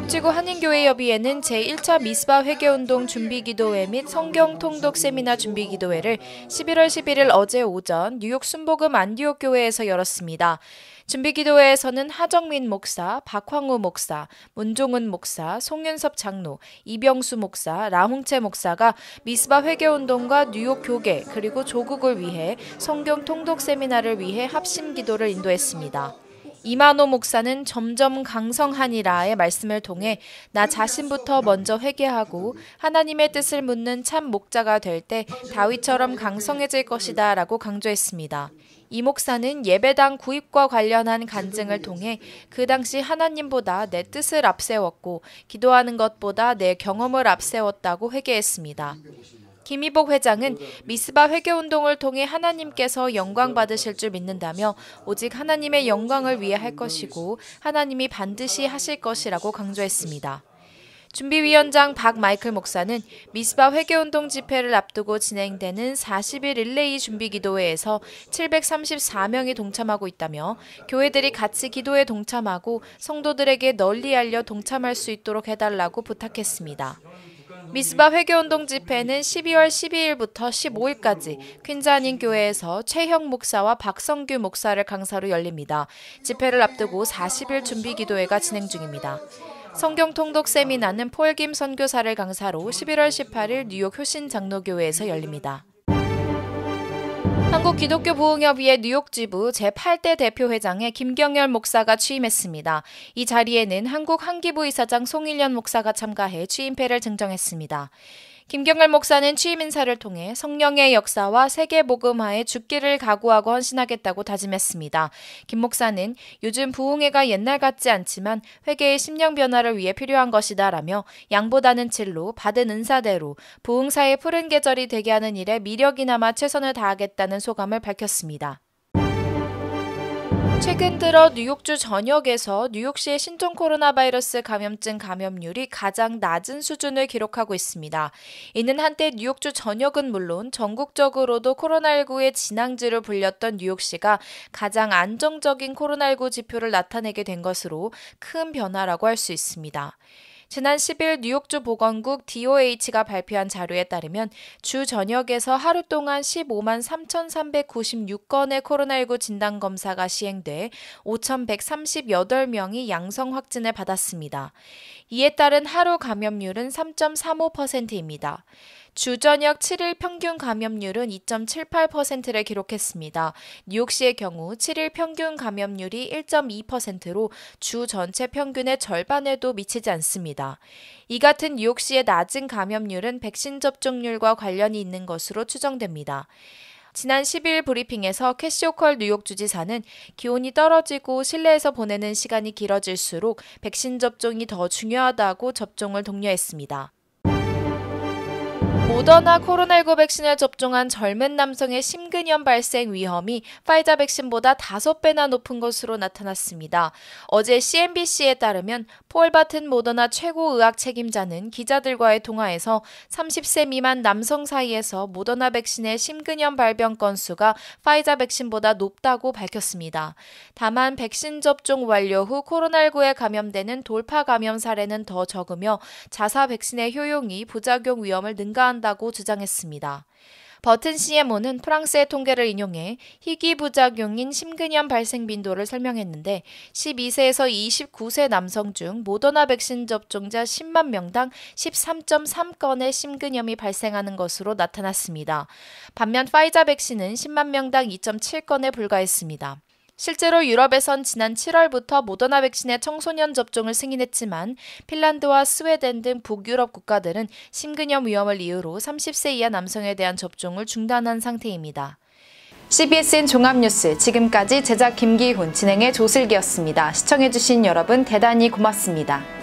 교육지구 한인교회협의회는 제1차 미스바 회계운동 준비기도회 및 성경통독 세미나 준비기도회를 11월 11일 어제 오전 뉴욕 순복음 안디옥 교회에서 열었습니다. 준비기도회에서는 하정민 목사, 박황우 목사, 문종은 목사, 송윤섭 장로, 이병수 목사, 라홍채 목사가 미스바 회개운동과 뉴욕 교계 그리고 조국을 위해 성경 통독 세미나를 위해 합심 기도를 인도했습니다. 이만호 목사는 점점 강성하니라의 말씀을 통해 나 자신부터 먼저 회개하고 하나님의 뜻을 묻는 참 목자가 될 때 다윗처럼 강성해질 것이다 라고 강조했습니다. 이 목사는 예배당 구입과 관련한 간증을 통해 그 당시 하나님보다 내 뜻을 앞세웠고 기도하는 것보다 내 경험을 앞세웠다고 회개했습니다. 김희복 회장은 미스바 회개운동을 통해 하나님께서 영광 받으실 줄 믿는다며 오직 하나님의 영광을 위해 할 것이고 하나님이 반드시 하실 것이라고 강조했습니다. 준비위원장 박 마이클 목사는 미스바 회개운동 집회를 앞두고 진행되는 40일 릴레이 준비기도회에서 734명이 동참하고 있다며 교회들이 같이 기도에 동참하고 성도들에게 널리 알려 동참할 수 있도록 해달라고 부탁했습니다. 미스바 회교운동 집회는 12월 12일부터 15일까지 퀸자닌 교회에서 최형 목사와 박성규 목사를 강사로 열립니다. 집회를 앞두고 40일 준비 기도회가 진행 중입니다. 성경 통독 세미나는 폴김 선교사를 강사로 11월 18일 뉴욕 효신 장로교회에서 열립니다. 한국기독교부흥협의회 뉴욕지부 제8대 대표회장에 김경열 목사가 취임했습니다. 이 자리에는 한국한기부이사장 송일련 목사가 참가해 취임패를 증정했습니다. 김경열 목사는 취임 인사를 통해 성령의 역사와 세계 복음화에 죽기를 각오하고 헌신하겠다고 다짐했습니다. 김 목사는 요즘 부흥회가 옛날 같지 않지만 회개의 심령 변화를 위해 필요한 것이다라며 양보다는 질로 받은 은사대로 부흥사의 푸른 계절이 되게 하는 일에 미력이나마 최선을 다하겠다는 소감을 밝혔습니다. 최근 들어 뉴욕주 전역에서 뉴욕시의 신종 코로나 바이러스 감염증 감염률이 가장 낮은 수준을 기록하고 있습니다. 이는 한때 뉴욕주 전역은 물론 전국적으로도 코로나19의 진앙지로 불렸던 뉴욕시가 가장 안정적인 코로나19 지표를 나타내게 된 것으로 큰 변화라고 할 수 있습니다. 지난 10일 뉴욕주 보건국 DOH가 발표한 자료에 따르면 주 전역에서 하루 동안 15만 3,396건의 코로나19 진단 검사가 시행돼 5,138명이 양성 확진을 받았습니다. 이에 따른 하루 감염률은 3.35%입니다. 주저녁 7일 평균 감염률은 2.78%를 기록했습니다. 뉴욕시의 경우 7일 평균 감염률이 1.2%로 주 전체 평균의 절반에도 미치지 않습니다. 이 같은 뉴욕시의 낮은 감염률은 백신 접종률과 관련이 있는 것으로 추정됩니다. 지난 10일 브리핑에서 캐시오컬 뉴욕 주지사는 기온이 떨어지고 실내에서 보내는 시간이 길어질수록 백신 접종이 더 중요하다고 접종을 독려했습니다. 모더나 코로나19 백신을 접종한 젊은 남성의 심근염 발생 위험이 파이자 백신보다 5배나 높은 것으로 나타났습니다. 어제 CNBC에 따르면 폴 바튼 모더나 최고 의학 책임자는 기자들과의 통화에서 30세 미만 남성 사이에서 모더나 백신의 심근염 발병 건수가 파이자 백신보다 높다고 밝혔습니다. 다만 백신 접종 완료 후 코로나19에 감염되는 돌파 감염 사례는 더 적으며 자사 백신의 효용이 부작용 위험을 능가한 한다고 주장했습니다. 버튼 CMO는 프랑스의 통계를 인용해 희귀 부작용인 심근염 발생 빈도를 설명했는데 12세에서 29세 남성 중 모더나 백신 접종자 10만 명당 13.3건의 심근염이 발생하는 것으로 나타났습니다. 반면 파이자 백신은 10만 명당 2.7건에 불과했습니다. 실제로 유럽에선 지난 7월부터 모더나 백신의 청소년 접종을 승인했지만 핀란드와 스웨덴 등 북유럽 국가들은 심근염 위험을 이유로 30세 이하 남성에 대한 접종을 중단한 상태입니다. CBSN 종합뉴스 지금까지 제작 김기훈 진행의 조슬기였습니다. 시청해주신 여러분 대단히 고맙습니다.